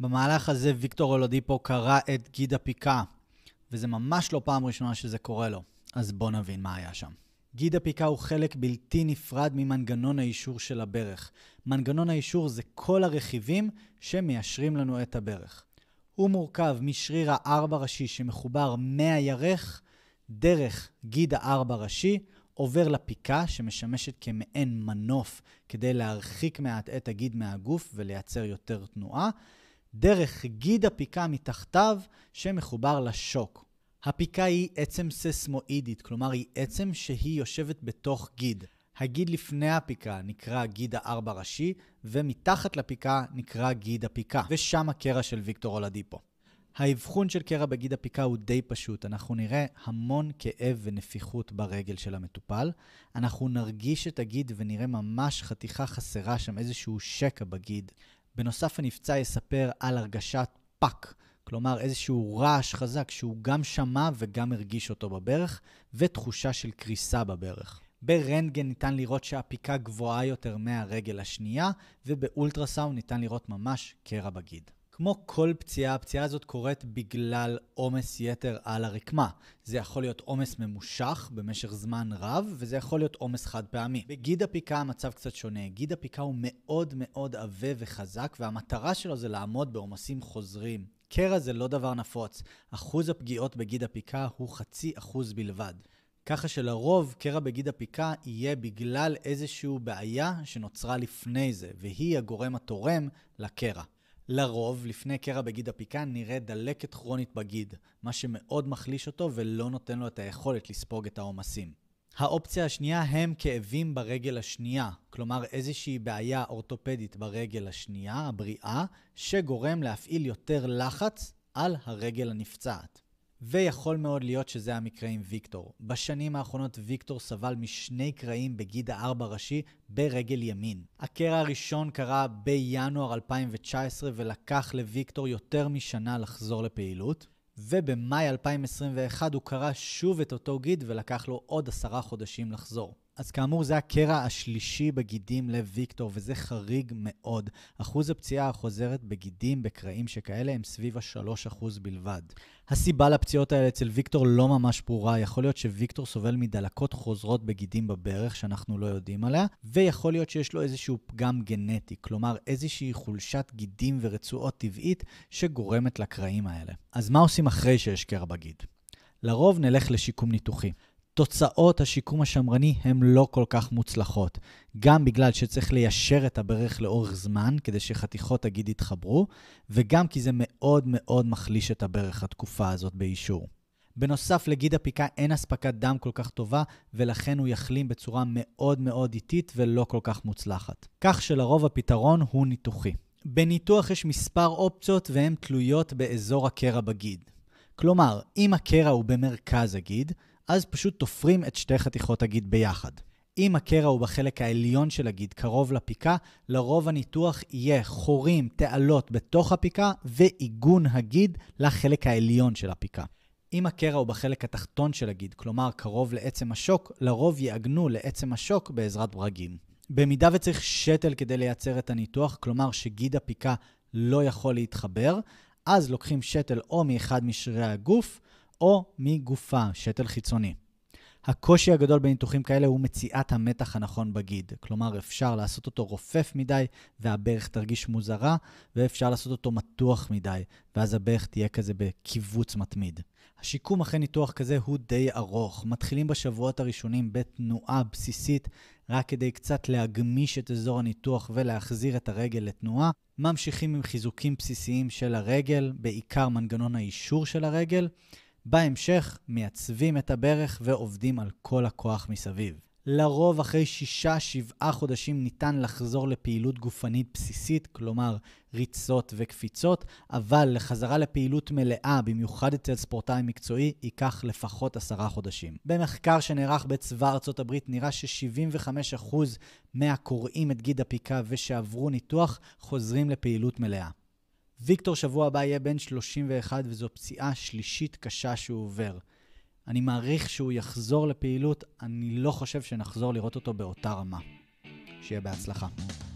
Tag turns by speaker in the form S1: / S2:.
S1: במהלך הזה ויקטור אולדיפו קרא את גיד הפיקה, וזה ממש לא פעם ראשונה שזה קורה לו, אז בואו נבין מה היה שם. גיד הפיקה הוא חלק בלתי נפרד ממנגנון האישור של הברך. מנגנון האישור זה כל הרכיבים שמיישרים לנו את הברך. הוא מורכב משריר הארבע ראשי שמחובר מהירך דרך גיד הארבע ראשי, עובר לפיקה שמשמשת כמעין מנוף כדי להרחיק מעט את הגיד מהגוף ולייצר יותר תנועה, דרך גיד הפיקה מתחתיו שמחובר לשוק. הפיקה היא עצם ססמואידית, כלומר היא עצם שהיא יושבת בתוך גיד. הגיד לפני הפיקה נקרא גיד הארבע ראשי, ומתחת לפיקה נקרא גיד הפיקה, ושם הקרע של ויקטור אולדיפו. האבחון של קרע בגיד הפיקה הוא די פשוט, אנחנו נראה המון כאב ונפיחות ברגל של המטופל, אנחנו נרגיש את הגיד ונראה ממש חתיכה חסרה שם, איזשהו שקע בגיד, בנוסף, הנפצע יספר על הרגשת פאק, כלומר איזשהו רעש חזק שהוא גם שמע וגם הרגיש אותו בברך, ותחושה של קריסה בברך. ברנטגן ניתן לראות שהפיקה גבוהה יותר מהרגל השנייה, ובאולטרסאונד ניתן לראות ממש קרע בגיד. כמו כל פציעה, הפציעה הזאת קורית בגלל עומס יתר על הרקמה. זה יכול להיות עומס ממושך במשך זמן רב, וזה יכול להיות עומס חד פעמי. בגיד הפיקה המצב קצת שונה. גיד הפיקה הוא מאוד מאוד עבה וחזק, והמטרה שלו זה לעמוד בעומסים חוזרים. קרע זה לא דבר נפוץ, אחוז הפגיעות בגיד הפיקה הוא חצי אחוז בלבד. ככה שלרוב קרע בגיד הפיקה יהיה בגלל איזושהי בעיה שנוצרה לפני זה, והיא הגורם התורם לקרע. לרוב, לפני קרע בגיד הפיקן נראה דלקת כרונית בגיד, מה שמאוד מחליש אותו ולא נותן לו את היכולת לספוג את העומסים. האופציה השנייה הם כאבים ברגל השנייה, כלומר איזושהי בעיה אורתופדית ברגל השנייה, הבריאה, שגורם להפעיל יותר לחץ על הרגל הנפצעת. ויכול מאוד להיות שזה המקרה עם ויקטור. בשנים האחרונות ויקטור סבל משני קרעים בגיד הארבע ראשי ברגל ימין. הקרע הראשון קרה בינואר 2019 ולקח לוויקטור יותר משנה לחזור לפעילות. ובמאי 2021 הוא קרא שוב את אותו גיד ולקח לו עוד עשרה חודשים לחזור. אז כאמור, זה הקרע השלישי בגידים לוויקטור, וזה חריג מאוד. אחוז הפציעה החוזרת בגידים בקרעים שכאלה הם סביב ה-3% בלבד. הסיבה לפציעות האלה אצל ויקטור לא ממש ברורה, יכול להיות שוויקטור סובל מדלקות חוזרות בגידים בברך שאנחנו לא יודעים עליה, ויכול להיות שיש לו איזשהו פגם גנטי, כלומר איזושהי חולשת גידים ורצועות טבעית שגורמת לקרעים האלה. אז מה עושים אחרי שיש קרע בגיד? לרוב נלך לשיקום ניתוחי. תוצאות השיקום השמרני הן לא כל כך מוצלחות. גם בגלל שצריך ליישר את הברך לאורך זמן, כדי שחתיכות הגיד יתחברו, וגם כי זה מאוד מאוד מחליש את הברך התקופה הזאת באישור. בנוסף, לגיד הפיקה אין אספקת דם כל כך טובה, ולכן הוא יחלים בצורה מאוד מאוד איטית ולא כל כך מוצלחת. כך שלרוב הפתרון הוא ניתוחי. בניתוח יש מספר אופציות והן תלויות באזור הקרע בגיד. כלומר, אם הקרע הוא במרכז הגיד, אז פשוט תופרים את שתי חתיכות הגיד ביחד. אם הקרע הוא בחלק העליון של הגיד, קרוב לפיקה, לרוב הניתוח יהיה חורים, תעלות בתוך הפיקה ועיגון הגיד לחלק העליון של הפיקה. אם הקרע הוא בחלק התחתון של הגיד, כלומר קרוב לעצם השוק, לרוב יעגנו לעצם השוק בעזרת ברגים. במידה וצריך שתל כדי לייצר את הניתוח, כלומר שגיד הפיקה לא יכול להתחבר, אז לוקחים שתל או מאחד משרירי הגוף, או מגופה, שתל חיצוני. הקושי הגדול בניתוחים כאלה הוא מציאת המתח הנכון בגיד. כלומר, אפשר לעשות אותו רופף מדי, והברך תרגיש מוזרה, ואפשר לעשות אותו מתוח מדי, ואז הברך תהיה כזה בקיבוץ מתמיד. השיקום אחרי ניתוח כזה הוא די ארוך. מתחילים בשבועות הראשונים בתנועה בסיסית, רק כדי קצת להגמיש את אזור הניתוח ולהחזיר את הרגל לתנועה. ממשיכים עם חיזוקים בסיסיים של הרגל, בעיקר מנגנון האישור של הרגל. בהמשך מייצבים את הברך ועובדים על כל הכוח מסביב. לרוב אחרי שישה, שבעה חודשים ניתן לחזור לפעילות גופנית בסיסית, כלומר ריצות וקפיצות, אבל לחזרה לפעילות מלאה, במיוחד אצל ספורטאי מקצועי, ייקח לפחות עשרה חודשים. במחקר שנערך בצבא ארצות הברית נראה ש-75% מהקוראים את גיד הפיקה ושעברו ניתוח חוזרים לפעילות מלאה. ויקטור שבוע הבא יהיה בן 31 וזו פציעה שלישית קשה שהוא עובר. אני מעריך שהוא יחזור לפעילות, אני לא חושב שנחזור לראות אותו באותה רמה. שיהיה בהצלחה.